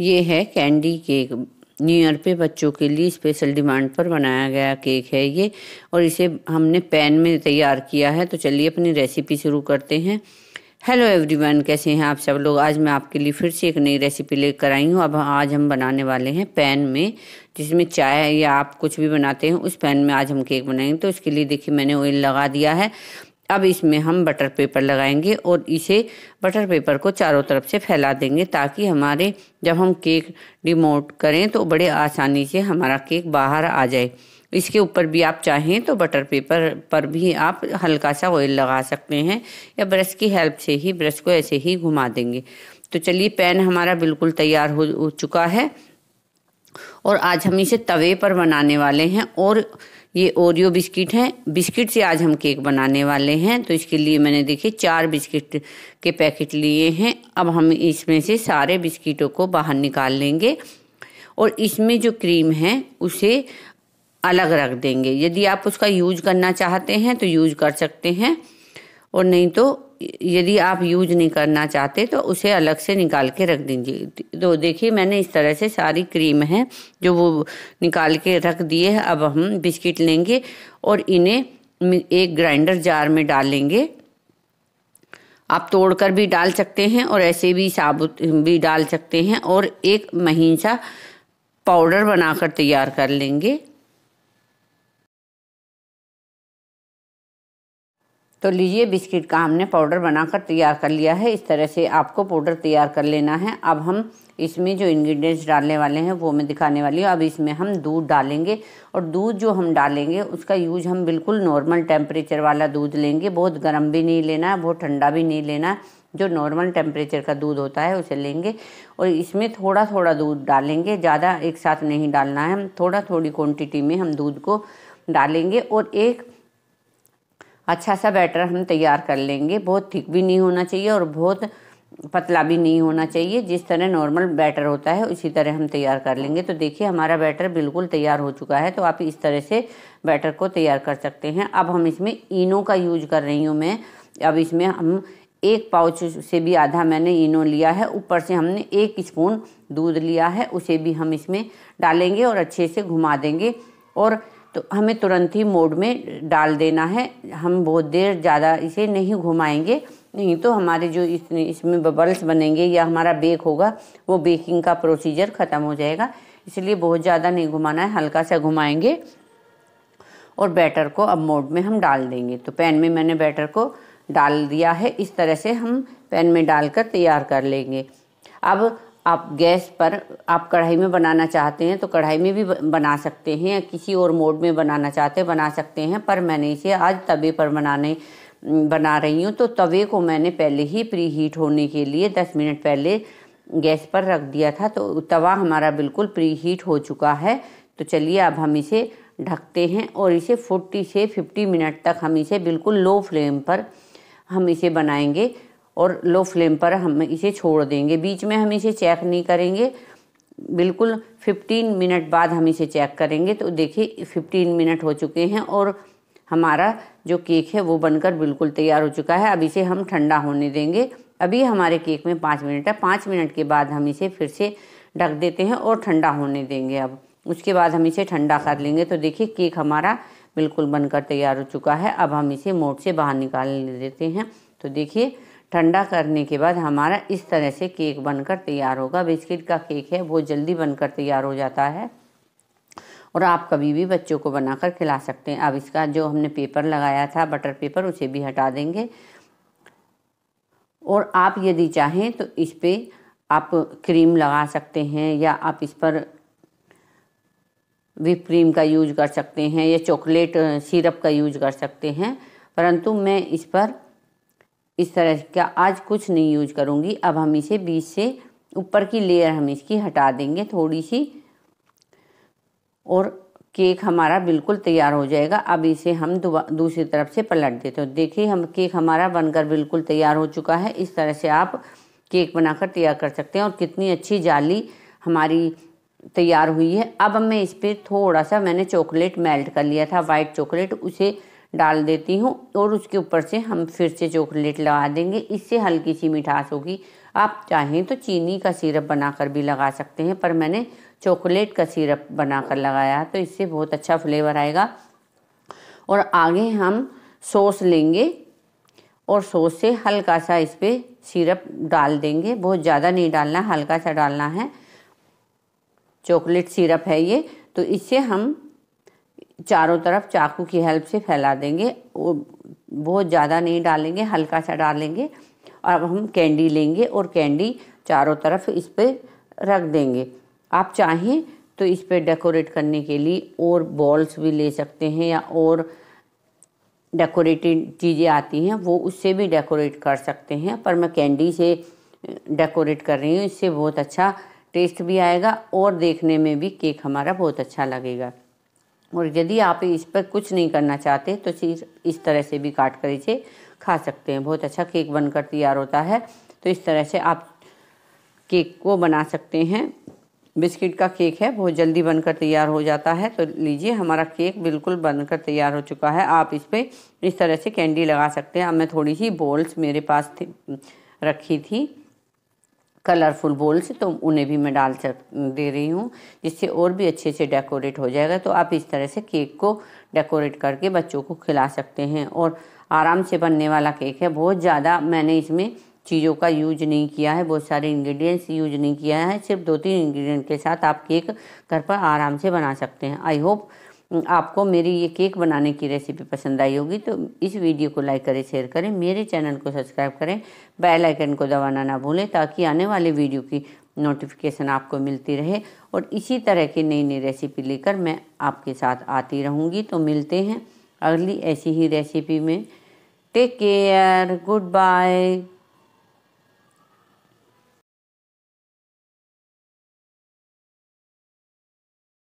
ये है candy cake new year पे बच्चों के लिए स्पेशल डिमांड पर बनाया गया केक है ये और इसे हमने पैन में तैयार किया है तो चलिए अपनी रेसिपी शुरू करते हैं हेलो एवरीवन कैसे हैं आप सब लोग आज मैं आपके लिए फिर से एक नई रेसिपी लेकर आई हूँ अब आज हम बनाने वाले हैं पैन में जिसमें चाय या आप कुछ भी बनाते हैं उस पैन में आज हम केक बनाएंगे तो इसके लिए देखिए मैंने ऑयल लगा दिया है अब इसमें हम बटर पेपर लगाएंगे और इसे बटर पेपर को चारों तरफ से फैला देंगे ताकि हमारे जब हम केक डिमोट करें तो बड़े आसानी से हमारा केक बाहर आ जाए इसके ऊपर भी आप चाहें तो बटर पेपर पर भी आप हल्का सा ऑयल लगा सकते हैं या ब्रश की हेल्प से ही ब्रश को ऐसे ही घुमा देंगे तो चलिए पैन हमारा बिल्कुल तैयार हो चुका है और आज हम इसे तवे पर बनाने वाले हैं और ये ओरियो बिस्किट हैं बिस्किट से आज हम केक बनाने वाले हैं तो इसके लिए मैंने देखिए चार बिस्किट के पैकेट लिए हैं अब हम इसमें से सारे बिस्किटों को बाहर निकाल लेंगे और इसमें जो क्रीम है उसे अलग रख देंगे यदि आप उसका यूज करना चाहते हैं तो यूज कर सकते हैं और नहीं तो यदि आप यूज नहीं करना चाहते तो उसे अलग से निकाल के रख दीजिए तो देखिए मैंने इस तरह से सारी क्रीम है जो वो निकाल के रख दिए है अब हम बिस्किट लेंगे और इन्हें एक ग्राइंडर जार में डालेंगे आप तोड़कर भी डाल सकते हैं और ऐसे भी साबुत भी डाल सकते हैं और एक महीन सा पाउडर बनाकर तैयार कर लेंगे तो लीजिए बिस्किट का हमने पाउडर बनाकर तैयार कर लिया है इस तरह से आपको पाउडर तैयार कर लेना है अब हम इसमें जो इंग्रेडिएंट्स डालने वाले हैं वो मैं दिखाने वाली हूँ अब इसमें हम दूध डालेंगे और दूध जो हम डालेंगे उसका यूज हम बिल्कुल नॉर्मल टेम्परेचर वाला दूध लेंगे बहुत गर्म भी नहीं लेना है बहुत ठंडा भी नहीं लेना है जो नॉर्मल टेम्परेचर का दूध होता है उसे लेंगे और इसमें थोड़ा थोड़ा दूध डालेंगे ज़्यादा एक साथ नहीं डालना है हम थोड़ा थोड़ी क्वान्टिटी में हम दूध को डालेंगे और एक अच्छा सा बैटर हम तैयार कर लेंगे बहुत थिक भी नहीं होना चाहिए और बहुत पतला भी नहीं होना चाहिए जिस तरह नॉर्मल बैटर होता है उसी तरह हम तैयार कर लेंगे तो देखिए हमारा बैटर बिल्कुल तैयार हो चुका है तो आप इस तरह से बैटर को तैयार कर सकते हैं अब हम इसमें इनो का यूज कर रही हूँ मैं अब इसमें हम एक पाउच से भी आधा मैंने इनो लिया है ऊपर से हमने एक स्पून दूध लिया है उसे भी हम इसमें डालेंगे और अच्छे से घुमा देंगे और तो हमें तुरंत ही मोड में डाल देना है हम बहुत देर ज़्यादा इसे नहीं घुमाएंगे नहीं तो हमारे जो इसमें इसमें बबल्स बनेंगे या हमारा बेक होगा वो बेकिंग का प्रोसीजर ख़त्म हो जाएगा इसलिए बहुत ज़्यादा नहीं घुमाना है हल्का सा घुमाएंगे और बैटर को अब मोड में हम डाल देंगे तो पैन में मैंने बैटर को डाल दिया है इस तरह से हम पैन में डालकर तैयार कर लेंगे अब आप गैस पर आप कढ़ाई में बनाना चाहते हैं तो कढ़ाई में भी बना सकते हैं या किसी और मोड में बनाना चाहते हैं बना सकते हैं पर मैंने इसे आज तवे पर बनाने बना रही हूँ तो तवे को मैंने पहले ही प्री हीट होने के लिए दस मिनट पहले गैस पर रख दिया था तो तवा हमारा बिल्कुल प्री हीट हो चुका है तो चलिए अब हम इसे ढकते हैं और इसे 40 से 50 मिनट तक हम इसे बिल्कुल लो फ्लेम पर हम इसे बनाएंगे और लो फ्लेम पर हम इसे छोड़ देंगे बीच में हम इसे चेक नहीं करेंगे बिल्कुल 15 मिनट बाद हम इसे चेक करेंगे तो देखिए 15 मिनट हो चुके हैं और हमारा जो केक है वो बनकर बिल्कुल तैयार हो चुका है अब इसे हम ठंडा होने देंगे अभी हमारे केक में पाँच मिनट है पाँच मिनट के बाद हम इसे फिर से ढक देते हैं और ठंडा होने देंगे अब उसके बाद हम इसे ठंडा कर लेंगे तो देखिए केक हमारा बिल्कुल बनकर तैयार हो चुका है अब हम इसे मोट से बाहर निकाल देते हैं तो देखिए ठंडा करने के बाद हमारा इस तरह से केक बनकर तैयार होगा बिस्किट का केक है वो जल्दी बनकर तैयार हो जाता है और आप कभी भी बच्चों को बनाकर खिला सकते हैं अब इसका जो हमने पेपर लगाया था बटर पेपर उसे भी हटा देंगे और आप यदि चाहें तो इस पर आप क्रीम लगा सकते हैं या आप इस पर विप क्रीम का यूज कर सकते हैं या चॉकलेट सिरप का यूज कर सकते हैं परंतु मैं इस पर इस तरह का आज कुछ नहीं यूज करूँगी अब हम इसे बीच से ऊपर की लेयर हम इसकी हटा देंगे थोड़ी सी और केक हमारा बिल्कुल तैयार हो जाएगा अब इसे हम दूसरी तरफ से पलट देते हैं देखिए हम केक हमारा बनकर बिल्कुल तैयार हो चुका है इस तरह से आप केक बनाकर तैयार कर सकते हैं और कितनी अच्छी जाली हमारी तैयार हुई है अब मैं इस पर थोड़ा सा मैंने चॉकलेट मेल्ट कर लिया था वाइट चॉकलेट उसे डाल देती हूँ और उसके ऊपर से हम फिर से चॉकलेट लगा देंगे इससे हल्की सी मिठास होगी आप चाहें तो चीनी का सिरप बनाकर भी लगा सकते हैं पर मैंने चॉकलेट का सिरप बनाकर लगाया तो इससे बहुत अच्छा फ्लेवर आएगा और आगे हम सॉस लेंगे और सॉस से हल्का सा इस पर सिरप डाल देंगे बहुत ज़्यादा नहीं डालना हल्का सा डालना है चॉकलेट सिरप है ये तो इससे हम चारों तरफ चाकू की हेल्प से फैला देंगे वो बहुत ज़्यादा नहीं डालेंगे हल्का सा डालेंगे और अब हम कैंडी लेंगे और कैंडी चारों तरफ इस पर रख देंगे आप चाहें तो इस पर डेकोरेट करने के लिए और बॉल्स भी ले सकते हैं या और डेकोरेटेड चीज़ें आती हैं वो उससे भी डेकोरेट कर सकते हैं पर मैं कैंडी से डेकोरेट कर रही हूँ इससे बहुत अच्छा टेस्ट भी आएगा और देखने में भी केक हमारा बहुत अच्छा लगेगा और यदि आप इस पर कुछ नहीं करना चाहते तो चीज इस तरह से भी काट कर इसे खा सकते हैं बहुत अच्छा केक बनकर तैयार होता है तो इस तरह से आप केक को बना सकते हैं बिस्किट का केक है बहुत जल्दी बनकर तैयार हो जाता है तो लीजिए हमारा केक बिल्कुल बनकर तैयार हो चुका है आप इस पर इस तरह से कैंडी लगा सकते हैं अब मैं थोड़ी सी बॉल्स मेरे पास थी रखी थी कलरफुल बोल्स तो उन्हें भी मैं डाल सक दे रही हूँ जिससे और भी अच्छे से डेकोरेट हो जाएगा तो आप इस तरह से केक को डेकोरेट करके बच्चों को खिला सकते हैं और आराम से बनने वाला केक है बहुत ज़्यादा मैंने इसमें चीज़ों का यूज नहीं किया है बहुत सारे इंग्रेडिएंट्स यूज नहीं किया है सिर्फ दो तीन इंग्रेडिएंट के साथ आप केक घर पर आराम से बना सकते हैं आई होप आपको मेरी ये केक बनाने की रेसिपी पसंद आई होगी तो इस वीडियो को लाइक करें शेयर करें मेरे चैनल को सब्सक्राइब करें बेल आइकन को दबाना ना भूलें ताकि आने वाले वीडियो की नोटिफिकेशन आपको मिलती रहे और इसी तरह की नई नई रेसिपी लेकर मैं आपके साथ आती रहूँगी तो मिलते हैं अगली ऐसी ही रेसिपी में टेक केयर गुड बाय